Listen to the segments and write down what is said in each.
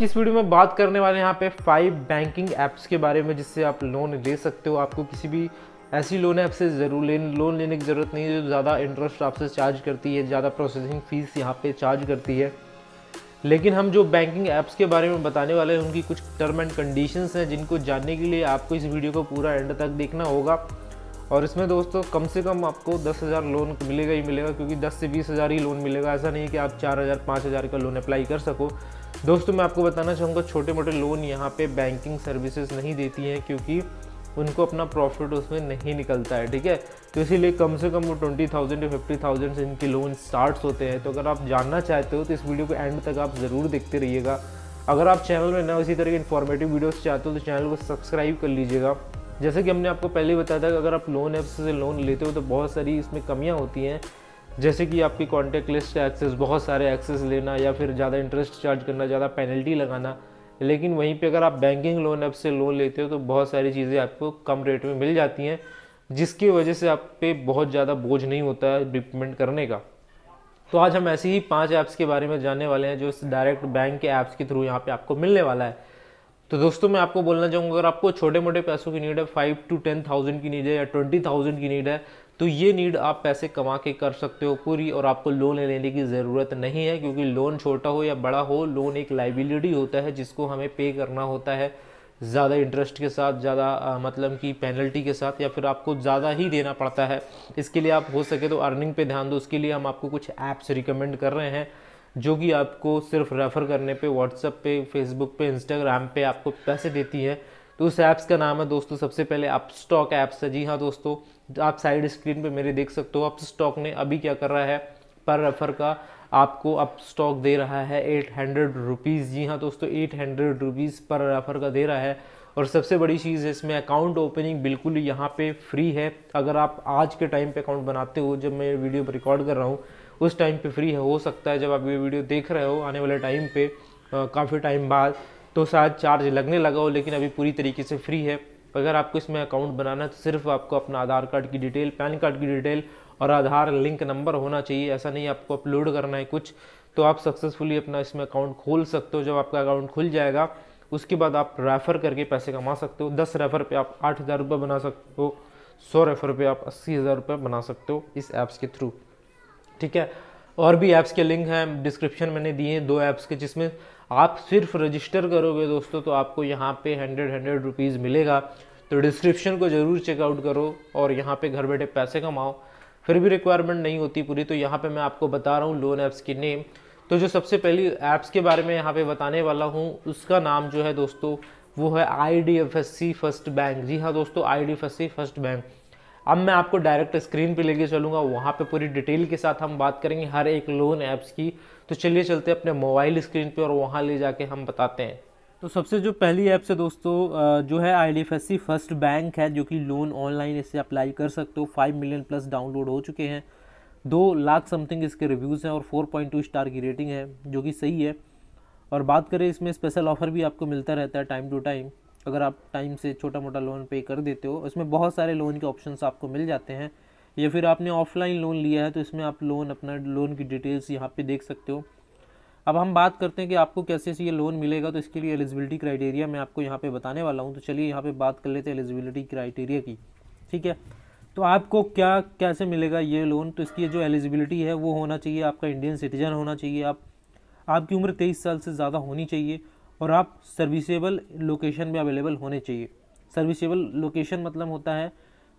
की इस वीडियो में बात करने वाले हैं यहाँ पे फाइव बैंकिंग ऐप्स के बारे में जिससे आप लोन ले सकते हो आपको किसी भी ऐसी लोन ऐप से ज़रूर ले लोन लेने की ज़रूरत नहीं है जो ज़्यादा इंटरेस्ट आपसे चार्ज करती है ज़्यादा प्रोसेसिंग फ़ीस यहाँ पे चार्ज करती है लेकिन हम जो बैंकिंग ऐप्स के बारे में बताने वाले हैं उनकी कुछ टर्म एंड कंडीशंस हैं जिनको जानने के लिए आपको इस वीडियो को पूरा एंड तक देखना होगा और इसमें दोस्तों कम से कम आपको दस हज़ार लोन मिलेगा ही मिलेगा क्योंकि दस से बीस हज़ार ही लोन मिलेगा ऐसा नहीं कि आप चार हज़ार पाँच हज़ार का लोन अप्लाई कर सको दोस्तों मैं आपको बताना चाहूँगा छोटे मोटे लोन यहाँ पे बैंकिंग सर्विसेज नहीं देती हैं क्योंकि उनको अपना प्रॉफिट उसमें नहीं निकलता है ठीक है तो इसीलिए कम से कम वो ट्वेंटी थाउजेंड या फिफ्टी थाउजेंड से इनके लोन स्टार्ट होते हैं तो अगर आप जानना चाहते हो तो इस वीडियो को एंड तक आप ज़रूर देखते रहिएगा अगर आप चैनल में ना इसी तरह के इन्फॉर्मेटिव वीडियोस चाहते हो तो चैनल को सब्सक्राइब कर लीजिएगा जैसे कि हमने आपको पहले बताया था कि अगर आप लोन ऐप से लोन लेते हो तो बहुत सारी इसमें कमियाँ होती हैं जैसे कि आपकी कॉन्टैक्ट लिस्ट से एक्सेस बहुत सारे एक्सेस लेना या फिर ज़्यादा इंटरेस्ट चार्ज करना ज़्यादा पेनल्टी लगाना लेकिन वहीं पे अगर आप बैंकिंग लोन ऐप से लोन लेते हो तो बहुत सारी चीज़ें आपको कम रेट में मिल जाती हैं जिसकी वजह से आप पे बहुत ज़्यादा बोझ नहीं होता है रिपेमेंट करने का तो आज हम ऐसी ही पाँच ऐप्स के बारे में जानने वाले हैं जो डायरेक्ट बैंक के ऐप्स के थ्रू यहाँ पर आपको मिलने वाला है तो दोस्तों मैं आपको बोलना चाहूँगा अगर आपको छोटे मोटे पैसों की नीड है फाइव टू टेन थाउजेंड की नीड है या ट्वेंटी थाउजेंड की नीड है तो ये नीड आप पैसे कमा के कर सकते हो पूरी और आपको लोन लेने की ज़रूरत नहीं है क्योंकि लोन छोटा हो या बड़ा हो लोन एक लाइबिलिटी होता है जिसको हमें पे करना होता है ज़्यादा इंटरेस्ट के साथ ज़्यादा मतलब कि पेनल्टी के साथ या फिर आपको ज़्यादा ही देना पड़ता है इसके लिए आप हो सके तो अर्निंग पे ध्यान दो उसके लिए हम आपको कुछ ऐप्स रिकमेंड कर रहे हैं जो कि आपको सिर्फ रेफ़र करने पे व्हाट्सअप पे फेसबुक पे इंस्टाग्राम पे आपको पैसे देती है तो उस ऐप्स का नाम है दोस्तों सबसे पहले आप स्टॉक ऐप्स है जी हाँ दोस्तों आप साइड स्क्रीन पे मेरे देख सकते हो आप स्टॉक ने अभी क्या कर रहा है पर रेफर का आपको अब स्टॉक दे रहा है एट हंड्रेड रुपीज़ जी हाँ दोस्तों एट हंड्रेड रुपीज़ पर रेफर का दे रहा है और सबसे बड़ी चीज़ है इसमें अकाउंट ओपनिंग बिल्कुल यहाँ पे फ्री है अगर आप आज के टाइम पे अकाउंट बनाते हो जब मैं वीडियो रिकॉर्ड कर रहा हूँ उस टाइम पे फ्री है हो सकता है जब आप ये वीडियो देख रहे हो आने वाले टाइम पर काफ़ी टाइम बाद तो शायद चार्ज लगने लगा हो लेकिन अभी पूरी तरीके से फ्री है अगर आपको इसमें अकाउंट बनाना है तो सिर्फ आपको अपना आधार कार्ड की डिटेल पैन कार्ड की डिटेल और आधार लिंक नंबर होना चाहिए ऐसा नहीं आपको अपलोड करना है कुछ तो आप सक्सेसफुली अपना इसमें अकाउंट खोल सकते हो जब आपका अकाउंट खुल जाएगा उसके बाद आप रेफ़र करके पैसे कमा सकते हो दस रेफ़र पे आप आठ हज़ार रुपये बना सकते हो सौ रेफ़र पे आप अस्सी हज़ार रुपये बना सकते हो इस ऐप्स के थ्रू ठीक है और भी ऐप्स के लिंक हैं डिस्क्रिप्शन मैंने दिए हैं दो ऐप्स के जिसमें आप सिर्फ रजिस्टर करोगे दोस्तों तो आपको यहाँ पे हंड्रेड हंड्रेड रुपीज़ मिलेगा तो डिस्क्रिप्शन को ज़रूर चेकआउट करो और यहाँ पे घर बैठे पैसे कमाओ फिर भी रिक्वायरमेंट नहीं होती पूरी तो यहाँ पे मैं आपको बता रहा हूँ लोन ऐप्स की नेम तो जो सबसे पहली ऐप्स के बारे में यहाँ पे बताने वाला हूँ उसका नाम जो है दोस्तों वो है आई फर्स्ट बैंक जी हाँ दोस्तों आई फर्स्ट बैंक अब मैं आपको डायरेक्ट स्क्रीन पे लेके चलूँगा वहाँ पे पूरी डिटेल के साथ हम बात करेंगे हर एक लोन ऐप्स की तो चलिए चलते अपने मोबाइल स्क्रीन पे और वहाँ ले जाके हम बताते हैं तो सबसे जो पहली ऐप से दोस्तों जो है आई फर्स्ट बैंक है जो कि लोन ऑनलाइन इससे अप्लाई कर सकते हो फाइव मिलियन प्लस डाउनलोड हो चुके हैं दो लाख समथिंग इसके रिव्यूज़ हैं और फोर पॉइंट टू स्टार की रेटिंग है जो कि सही है और बात करें इसमें स्पेशल ऑफ़र भी आपको मिलता रहता है टाइम टू टाइम अगर आप टाइम से छोटा मोटा लोन पे कर देते हो इसमें बहुत सारे लोन के ऑप्शन आपको मिल जाते हैं या फिर आपने ऑफलाइन लोन लिया है तो इसमें आप लोन अपना लोन की डिटेल्स यहाँ पे देख सकते हो अब हम बात करते हैं कि आपको कैसे ये लोन मिलेगा तो इसके लिए एलिजिबिलिटी क्राइटेरिया मैं आपको यहाँ पे बताने वाला हूँ तो चलिए यहाँ पे बात कर लेते हैं एलिजिबिलिटी क्राइटेरिया की ठीक है तो आपको क्या कैसे मिलेगा ये लोन तो इसकी जो एलिजिबिलिटी है वो होना चाहिए आपका इंडियन सिटीजन होना चाहिए आप आपकी उम्र तेईस साल से ज़्यादा होनी चाहिए और आप सर्विसेबल लोकेशन में अवेलेबल होने चाहिए सर्विसेबल लोकेशन मतलब होता है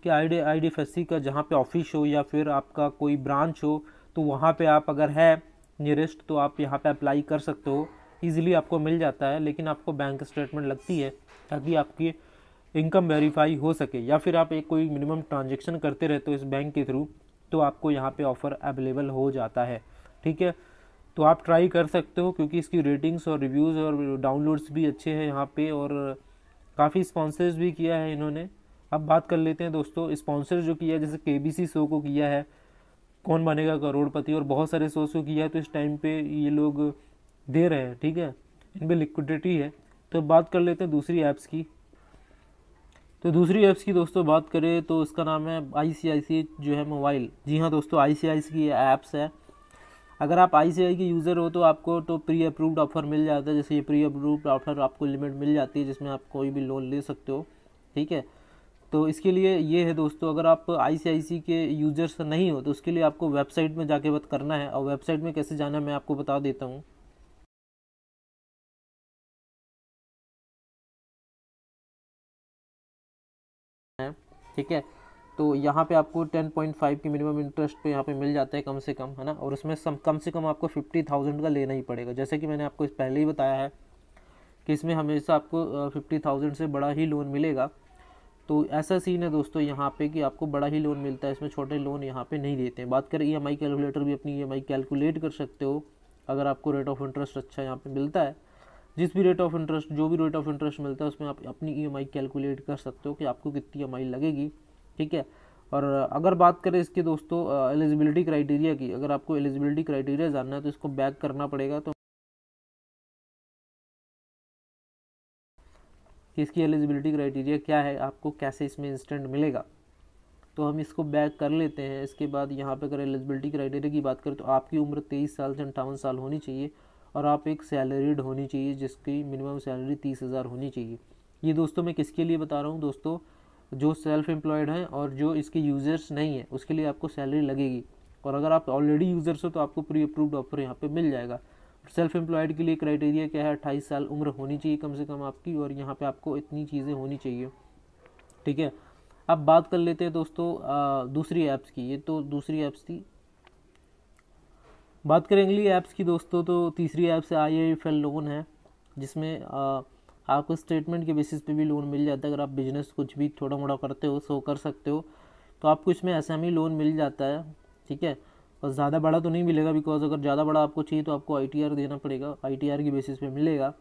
कि आई आई डी का जहाँ पे ऑफिस हो या फिर आपका कोई ब्रांच हो तो वहाँ पे आप अगर है नियरेस्ट तो आप यहाँ पे अप्लाई कर सकते हो ईज़िली आपको मिल जाता है लेकिन आपको बैंक स्टेटमेंट लगती है ताकि आपकी इनकम वेरीफाई हो सके या फिर आप एक कोई मिनिमम ट्रांजेक्शन करते रहते हो इस बैंक के थ्रू तो आपको यहाँ पे ऑफ़र अवेलेबल हो जाता है ठीक है तो आप ट्राई कर सकते हो क्योंकि इसकी रेटिंग्स और रिव्यूज़ और डाउनलोड्स भी अच्छे हैं यहाँ पे और काफ़ी स्पॉन्सर्स भी किया है इन्होंने अब बात कर लेते हैं दोस्तों स्पॉन्सर जो किया है जैसे के शो को किया है कौन बनेगा करोड़पति और बहुत सारे शोज़ को किया है तो इस टाइम पर ये लोग दे रहे हैं ठीक है इन पर लिक्विडिटी है तो बात कर लेते हैं दूसरी ऐप्स की तो दूसरी ऐप्स की दोस्तों बात करें तो इसका नाम है आई जो है मोबाइल जी हाँ दोस्तों आई की ऐप्स है अगर आप आई सी आई के यूज़र हो तो आपको तो प्री अप्रूव्ड ऑफ़र मिल जाता है जैसे ये प्री अप्रूव्ड ऑफ़र आपको लिमिट मिल जाती है जिसमें आप कोई भी लोन ले सकते हो ठीक है तो इसके लिए ये है दोस्तों अगर आप आई के यूज़र्स नहीं हो तो उसके लिए आपको वेबसाइट में जाके बात करना है और वेबसाइट में कैसे जाना है मैं आपको बता देता हूँ ठीक है तो यहाँ पे आपको 10.5 की मिनिमम इंटरेस्ट पे यहाँ पे मिल जाता है कम से कम है ना और उसमें सम कम से कम आपको 50,000 का लेना ही पड़ेगा जैसे कि मैंने आपको इस पहले ही बताया है कि इसमें हमेशा आपको 50,000 से बड़ा ही लोन मिलेगा तो ऐसा सीन है दोस्तों यहाँ पे कि आपको बड़ा ही लोन मिलता है इसमें छोटे लोन यहाँ पर नहीं देते हैं बात करें ई e कैलकुलेटर भी अपनी ई e कैलकुलेट कर सकते हो अगर आपको रेट ऑफ इंटरेस्ट अच्छा यहाँ पर मिलता है जिस भी रेट ऑफ इंटरेस्ट जो भी रेट ऑफ इंटरेस्ट मिलता है उसमें आप अपनी ई e कैलकुलेट कर सकते हो कि आपको कितनी ई लगेगी ठीक है और अगर बात करें इसके दोस्तों एलिजिबिलिटी क्राइटेरिया की अगर आपको एलिजिबिलिटी क्राइटेरिया जानना है तो इसको बैक करना पड़ेगा तो इसकी एलिजिबिलिटी क्राइटेरिया क्या है आपको कैसे इसमें इंस्टेंट मिलेगा तो हम इसको बैक कर लेते हैं इसके बाद यहाँ पर अगर एलिजिबिलिटी क्राइटेरिया की बात करें तो आपकी उम्र तेईस साल से अंठावन साल होनी चाहिए और आप एक सैलरीड होनी चाहिए जिसकी मिनिमम सैलरी तीस हज़ार होनी चाहिए ये दोस्तों मैं किसके लिए बता रहा हूँ दोस्तों जो सेल्फ एम्प्लॉयड हैं और जो इसके यूज़र्स नहीं हैं उसके लिए आपको सैलरी लगेगी और अगर आप ऑलरेडी यूज़र्स हो तो आपको प्री अप्रूव्ड ऑफर यहाँ पे मिल जाएगा सेल्फ एम्प्लॉयड के लिए क्राइटेरिया क्या है अट्ठाईस साल उम्र होनी चाहिए कम से कम आपकी और यहाँ पर आपको इतनी चीज़ें होनी चाहिए ठीक है अब बात कर लेते हैं दोस्तों आ, दूसरी ऐप्स की ये तो दूसरी ऐप्स थी बात करें अगली ऐप्स की दोस्तों तो तीसरी apps I I FL loan है जिसमें आ, आपको हाँ, स्टेटमेंट के बेसिस पे भी लोन मिल जाता है अगर आप बिजनेस कुछ भी थोड़ा मोड़ा करते हो सो कर सकते हो तो आपको इसमें ऐसा ही लोन मिल जाता है ठीक है और ज़्यादा बड़ा तो नहीं मिलेगा बिकॉज अगर ज़्यादा बड़ा आपको चाहिए तो आपको आई देना पड़ेगा आई टी की बेसिस पर मिलेगा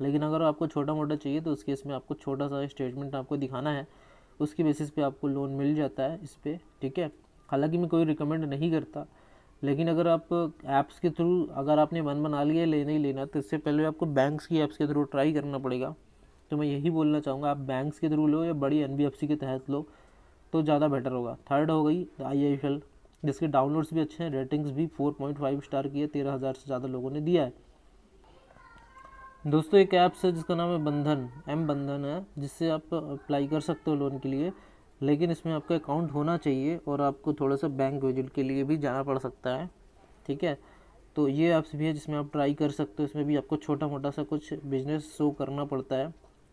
लेकिन अगर आपको छोटा मोटा चाहिए तो उस केस में आपको छोटा सा स्टेटमेंट आपको दिखाना है उसके बेसिस पे आपको लोन मिल जाता है इस पर ठीक है हालांकि मैं कोई रिकमेंड नहीं करता लेकिन अगर आप ऐप्स के थ्रू अगर आपने मन बना लिया ले नहीं लेना तो इससे पहले आपको बैंक्स की ऐप्स के थ्रू ट्राई करना पड़ेगा तो मैं यही बोलना चाहूँगा आप बैंक्स के थ्रू लो या बड़ी एन के तहत लो तो ज़्यादा बेटर होगा थर्ड हो गई आई आई जिसके डाउनलोड्स भी अच्छे हैं रेटिंग्स भी फोर पॉइंट फाइव स्टार की है तेरह हज़ार से ज़्यादा लोगों ने दिया है दोस्तों एक ऐप्स है जिसका नाम है बंधन एम बंधन है जिससे आप अप्लाई कर सकते हो लोन के लिए लेकिन इसमें आपका अकाउंट होना चाहिए और आपको थोड़ा सा बैंक विजिट के लिए भी जाना पड़ सकता है ठीक है तो ये ऐप्स भी है जिसमें आप ट्राई कर सकते हो इसमें भी आपको छोटा मोटा सा कुछ बिजनेस शो करना पड़ता है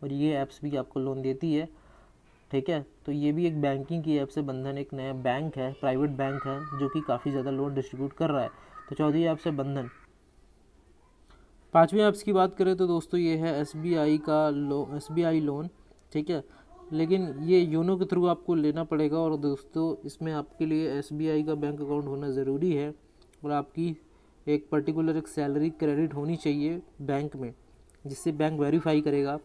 और ये ऐप्स भी आपको लोन देती है ठीक है तो ये भी एक बैंकिंग की ऐप से बंधन एक नया बैंक है प्राइवेट बैंक है जो कि काफ़ी ज़्यादा लोन डिस्ट्रीब्यूट कर रहा है तो चौथी ऐप से बंधन पाँचवीं ऐप्स की बात करें तो दोस्तों ये है एस का लो एस लोन ठीक है लेकिन ये योनो के थ्रू आपको लेना पड़ेगा और दोस्तों इसमें आपके लिए एस का बैंक अकाउंट होना ज़रूरी है और आपकी एक पर्टिकुलर एक सैलरी क्रेडिट होनी चाहिए बैंक में जिससे बैंक वेरीफाई करेगा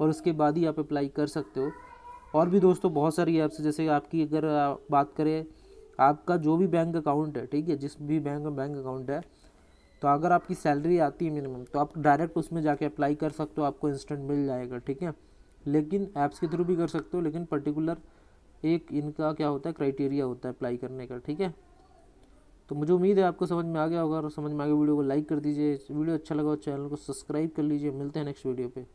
और उसके बाद ही आप अप्लाई कर सकते हो और भी दोस्तों बहुत सारी ऐप्स जैसे आपकी अगर बात करें आपका जो भी बैंक अकाउंट है ठीक है जिस भी बैंक का बैंक अकाउंट है तो अगर आपकी सैलरी आती है मिनिमम तो आप डायरेक्ट उसमें जाके अप्लाई कर सकते हो आपको इंस्टेंट मिल जाएगा ठीक है लेकिन ऐप्स के थ्रू भी कर सकते हो लेकिन पर्टिकुलर एक इनका क्या होता है क्राइटेरिया होता है अप्लाई करने का ठीक है तो मुझे उम्मीद है आपको समझ में आ गया होगा और समझ में आ गया वीडियो को लाइक कर दीजिए वीडियो अच्छा लगा हो चैनल को सब्सक्राइब कर लीजिए मिलते हैं नेक्स्ट वीडियो पर